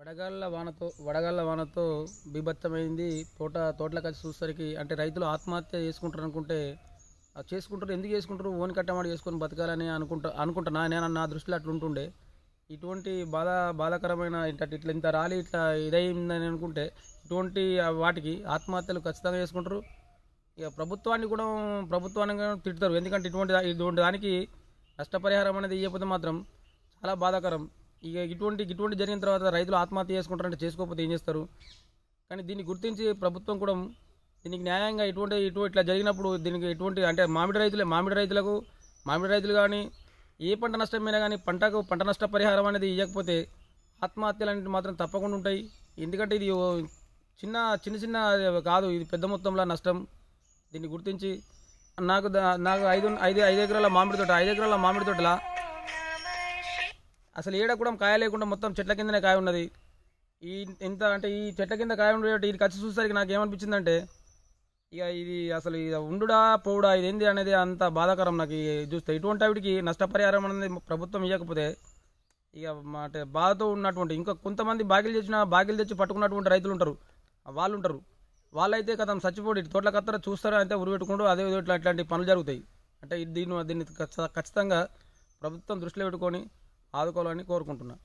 వడగాళ్ల వానతో వడగాళ్ల వానతో బీభత్సమైంది తోట తోటల కలిసి చూసేసరికి అంటే రైతులు ఆత్మహత్య చేసుకుంటారు అనుకుంటే చేసుకుంటారు ఎందుకు చేసుకుంటారు ఓన్ కట్టమాడి చేసుకొని బతకాలని అనుకుంటా అనుకుంటున్నా నేను నా దృష్టిలో అట్లా ఉంటుండే ఇటువంటి బాధ బాధాకరమైన ఇట్లా ఇట్లా ఇంత రాలి ఇట్లా ఇదైందని అనుకుంటే ఇటువంటి వాటికి ఆత్మహత్యలు ఖచ్చితంగా చేసుకుంటారు ఇక ప్రభుత్వాన్ని కూడా ప్రభుత్వాన్ని తిడతారు ఎందుకంటే ఇటువంటి ఇటువంటి దానికి నష్టపరిహారం అనేది ఇవ్వకపోతే మాత్రం చాలా బాధాకరం ఇక ఇటువంటి ఇటువంటి జరిగిన తర్వాత రైతులు ఆత్మహత్య చేసుకుంటారంటే చేసుకోకపోతే ఏం చేస్తారు కానీ దీన్ని గుర్తించి ప్రభుత్వం కూడా దీనికి న్యాయంగా ఇటువంటి ఇటు ఇట్లా జరిగినప్పుడు దీనికి ఎటువంటి అంటే మామిడి రైతులే మామిడి రైతులకు మామిడి రైతులు కానీ ఏ పంట నష్టమైనా కానీ పంటకు పంట నష్ట పరిహారం అనేది ఇవ్వకపోతే ఆత్మహత్యలు అనేది మాత్రం తప్పకుండా ఉంటాయి ఎందుకంటే ఇది చిన్న చిన్న చిన్న కాదు ఇది పెద్ద మొత్తంలో నష్టం దీన్ని గుర్తించి నాకు నాకు ఐదు ఐదు ఐదు ఎకరాల మామిడి తోట ఐదు ఎకరాల మామిడి తోటలా అసలు ఏడ కూడా కాయ లేకుండా మొత్తం చెట్ల కిందనే కాయ ఉన్నది ఈ ఇంత అంటే ఈ చెట్ల కింద కాయ ఉండే ఇది ఖర్చు చూసేసరికి నాకు ఏమనిపించిందంటే ఇక ఇది అసలు ఇది ఉండుడా పోవుడా ఇదేంది అనేది అంత బాధాకరం నాకు చూస్తే ఇటువంటి వాటికి నష్టపరిహారం అనేది ప్రభుత్వం ఇవ్వకపోతే ఇక అంటే బాధతో ఉన్నటువంటి ఇంకా కొంతమంది బాగిలు తెచ్చిన బాగిలు తెచ్చి పట్టుకున్నటువంటి రైతులు ఉంటారు వాళ్ళు ఉంటారు వాళ్ళైతే కదా చచ్చిపోడు తోటల కత్తర చూస్తారో అయితే ఉరిపెట్టుకుంటూ అదే ఇట్లా అట్లాంటి పనులు జరుగుతాయి అంటే దీన్ని దీన్ని ఖచ్చితంగా ప్రభుత్వం దృష్టిలో పెట్టుకొని ఆదుకోవాలని కోరుకుంటున్నాను